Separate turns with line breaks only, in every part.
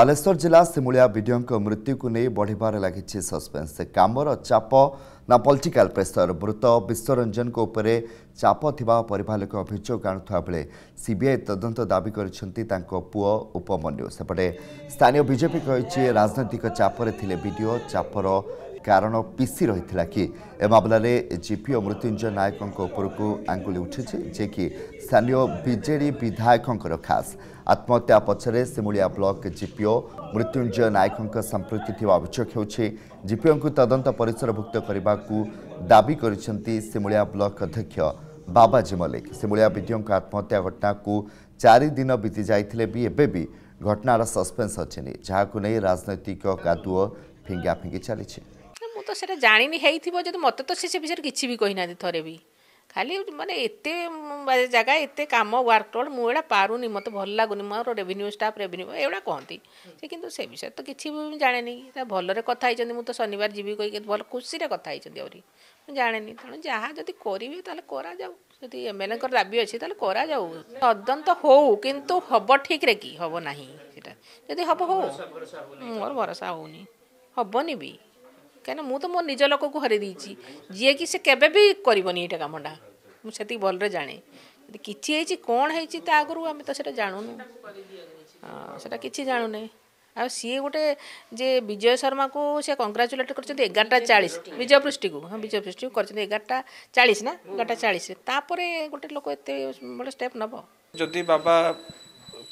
ବାଲେଶ୍ୱର ଜିଲ୍ଲା ସିମୁଳିଆ ବିଡିଓଙ୍କ ମୃତ୍ୟୁକୁ ନେଇ ବଢ଼ିବାରେ ଲାଗିଛି ସସ୍ପେନ୍ସ କାମର ଚାପ ନା ପଲିଟିକାଲ ପ୍ରେସର ମୃତ ବିଶ୍ୱରଞ୍ଜନଙ୍କ ଉପରେ ଚାପ ଥିବା ପରିବାର ଲୋକ ଅଭିଯୋଗ ଆଣୁଥିବା ବେଳେ ସିବିଆଇ ତଦନ୍ତ ଦାବି କରିଛନ୍ତି ତାଙ୍କ ପୁଅ ଉପମନ୍ୟୁ ସେପଟେ ସ୍ଥାନୀୟ ବିଜେପି କହିଛି ରାଜନୈତିକ ଚାପରେ ଥିଲେ ବିଡିଓ ଚାପର କାରଣ ପିସି ରହିଥିଲା କି ଏ ମାମଲାରେ ଜିପିଓ ମୃତ୍ୟୁଞ୍ଜୟ ନାୟକଙ୍କ ଉପରକୁ ଆଙ୍ଗୁଳି ଉଠିଛି ଯେ କି ସ୍ଥାନୀୟ ବିଜେଡ଼ି ବିଧାୟକଙ୍କର ଖାସ୍ ଆତ୍ମହତ୍ୟା ପଛରେ ସିମୁଳିଆ ବ୍ଲକ ଜିପିଓ ମୃତ୍ୟୁଞ୍ଜୟ ନାୟକଙ୍କ ସମ୍ପୃକ୍ତି ଥିବା ଅଭିଯୋଗ ହେଉଛି ଜିପିଓଙ୍କୁ ତଦନ୍ତ ପରିସରଭୁକ୍ତ କରିବାକୁ ଦାବି କରିଛନ୍ତି ସିମୁଳିଆ ବ୍ଲକ ଅଧ୍ୟକ୍ଷ ବାବାଜୀ ମଲ୍ଲିକ ସିମୁଳିଆ ବିଡ଼ିଓଙ୍କ ଆତ୍ମହତ୍ୟା ଘଟଣାକୁ ଚାରିଦିନ ବିତି ଯାଇଥିଲେ ବି ଏବେ ବି ଘଟଣାର ସସ୍ପେନ୍ସ ଅଛିନି ଯାହାକୁ ନେଇ ରାଜନୈତିକ କାଦୁଅ ଫିଙ୍ଗା ଫିଙ୍ଗି ଚାଲିଛି
ମୁଁ ତ ସେଇଟା ଜାଣିନି ହେଇଥିବ ଯଦି ମୋତେ ତ ସେ ସେ ବିଷୟରେ କିଛି ବି କହିନାହାନ୍ତି ଥରେ ବି ଖାଲି ମାନେ ଏତେ ଜାଗା ଏତେ କାମ ୱାର୍କଲୋଡ଼ ମୁଁ ଏଗୁଡ଼ା ପାରୁନି ମୋତେ ଭଲ ଲାଗୁନି ମୋର ରେଭିନ୍ୟୁ ଷ୍ଟାଫ୍ ରେଭିନ୍ୟୁ ଏଗୁଡ଼ା କହନ୍ତି ସେ କିନ୍ତୁ ସେ ବିଷୟରେ ତ କିଛି ବି ଜାଣେନି ଭଲରେ କଥା ହେଇଛନ୍ତି ମୁଁ ତ ଶନିବାର ଯିବି କହିକି ଭଲ ଖୁସିରେ କଥା ହେଇଛନ୍ତି ଆହୁରି ମୁଁ ଜାଣେନି ତେଣୁ ଯାହା ଯଦି କରିବି ତାହେଲେ କରାଯାଉ ଯଦି ଏମ୍ଏଲ୍ଏଙ୍କର ଦାବି ଅଛି ତାହେଲେ କରାଯାଉ ତଦନ୍ତ ହଉ କିନ୍ତୁ ହବ ଠିକ୍ରେ କି ହବ ନାହିଁ ସେଟା ଯଦି ହବ ହଉ ମୋର ଭରସା ହଉନି ହବନି ବି କାହିଁକିନା ମୁଁ ତ ମୋ ନିଜ ଲୋକକୁ ହରେଇ ଦେଇଛି ଯିଏକି ସେ କେବେ ବି କରିବନି ଏଇଟା କାମଟା ମୁଁ ସେତିକି ଭଲରେ ଜାଣେ ଯଦି କିଛି ହେଇଛି କ'ଣ ହେଇଛି ତା ଆଗରୁ ଆମେ ତ ସେଇଟା ଜାଣୁନୁ ସେଇଟା କିଛି ଜାଣୁନେ ଆଉ ସିଏ ଗୋଟେ ଯେ ବିଜୟ ଶର୍ମାକୁ ସେ କଂଗ୍ରାଚୁଲେଟ୍ କରିଛନ୍ତି ଏଗାରଟା ଚାଳିଶ ବିଜୟ ପୃଷ୍ଟିକୁ ହଁ ବିଜୟ ପୃଷ୍ଟିକୁ କରିଛନ୍ତି ଏଗାରଟା ଚାଳିଶ ନା ଏଗାରଟା ଚାଳିଶରେ ତାପରେ ଗୋଟେ ଲୋକ ଏତେ ବଡ଼ ଷ୍ଟେପ୍ ନେବ
ଯଦି ବାବା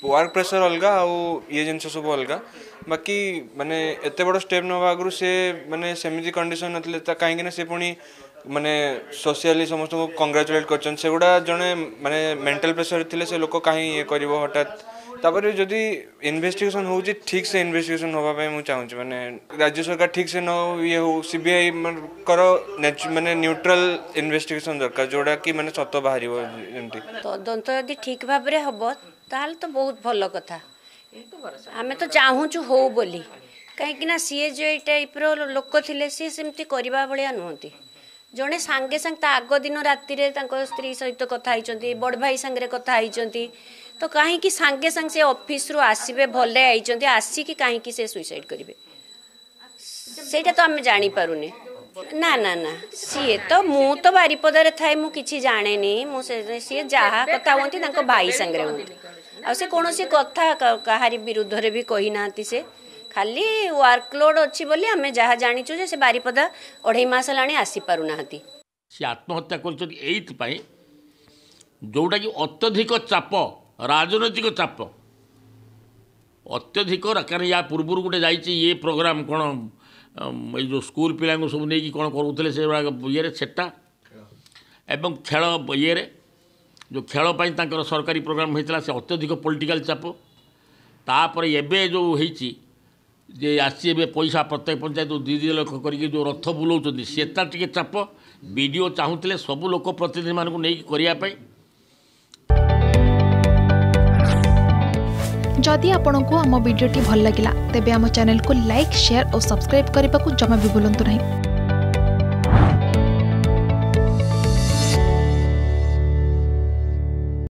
ୱାର୍କ ପ୍ରେସର ଅଲଗା ଆଉ ଇଏ ଜିନିଷ ସବୁ ଅଲଗା ବାକି ମାନେ ଏତେ ବଡ଼ ଷ୍ଟେପ୍ ନେବା ଆଗରୁ ସେ ମାନେ ସେମିତି କଣ୍ଡିସନ୍ ନଥିଲେ ତା କାହିଁକିନା ସେ ପୁଣି ମାନେ ସୋସିଆଲି ସମସ୍ତଙ୍କୁ କଂଗ୍ରାଚୁଲେଟ୍ କରିଛନ୍ତି ସେଗୁଡ଼ା ଜଣେ ମାନେ ମେଣ୍ଟାଲ୍ ପ୍ରେସର୍ ଥିଲେ ସେ ଲୋକ କାହିଁ ଇଏ କରିବ ହଠାତ୍ ତାପରେ ଯଦି ଇନଭେଷ୍ଟିଗେସନ୍ ହେଉଛି ଠିକ୍ ସେ ଇନଭେଷ୍ଟିଗେସନ୍ ହେବା ପାଇଁ ମୁଁ ଚାହୁଁଛି ମାନେ ରାଜ୍ୟ ସରକାର ଠିକ୍ ସେ ନ ଇଏ ହେଉ ସିବିଆଇଙ୍କର ମାନେ ନ୍ୟୁଟ୍ରାଲ୍ ଇନଭେଷ୍ଟିଗେସନ୍ ଦରକାର ଯେଉଁଟାକି ମାନେ ସତ ବାହାରିବ ଯେମିତି
ତଦନ୍ତ ଯଦି ଠିକ୍ ଭାବରେ ହେବ ତାହେଲେ ତ ବହୁତ ଭଲ କଥା आमे तो चाहूँ हो बोली कहीं सीए जो ये टाइप रोक थे सी सेमती भाया नुहत जड़े सांगे सांगे आग दिन राति स्त्री सहित कथित बड़ भाई सांगे कथाई तो कहीं सांगे सांगे से अफिश्रु आसबे भले आई आसिकी कहीं सुइसाइड करेंगे से तो आम जापरुने ना ना ना सीए तो मु तो बारिपदार थाए मु किसी जाने नी मुझे सी जहाँ कथा हमें भाई सांगे हमें से कौन कथा कहार विरुद्ध भी कही ना से खाली वर्कलोड अच्छी बोली आम जहाँ जाणीचु से बारिपदा अढ़ई मस है आसी पार ना सी
आत्महत्या करपाई जोटा कि अत्यधिक चाप राजनैतिक चाप अत्यधिक कारण या पूर्व गोटे जा प्रोग्राम कौन जो स्कूल पिला सब नहीं कौन करूँ से ये एवं खेल ईरे ଯେଉଁ ଖେଳ ପାଇଁ ତାଙ୍କର ସରକାରୀ ପ୍ରୋଗ୍ରାମ୍ ହୋଇଥିଲା ସେ ଅତ୍ୟଧିକ ପଲିଟିକାଲ୍ ଚାପ ତାପରେ ଏବେ ଯେଉଁ ହେଇଛି ଯେ ଆସିଛି ଏବେ ପଇସା ପ୍ରତ୍ୟେକ ପଞ୍ଚାୟତ ଦୁଇ ଦୁଇ ଲକ୍ଷ କରିକି ଯେଉଁ ରଥ ବୁଲାଉଛନ୍ତି ସେ ତା ଟିକେ ଚାପ ବି ଡ଼ି ଓ ଚାହୁଁଥିଲେ ସବୁ ଲୋକ ପ୍ରତିନିଧିମାନଙ୍କୁ ନେଇକି କରିବା ପାଇଁ
ଯଦି ଆପଣଙ୍କୁ ଆମ ଭିଡ଼ିଓଟି ଭଲ ଲାଗିଲା ତେବେ ଆମ ଚ୍ୟାନେଲକୁ ଲାଇକ୍ ସେୟାର ଓ ସବସ୍କ୍ରାଇବ୍ କରିବାକୁ ଜମା ବି ଭୁଲନ୍ତୁ ନାହିଁ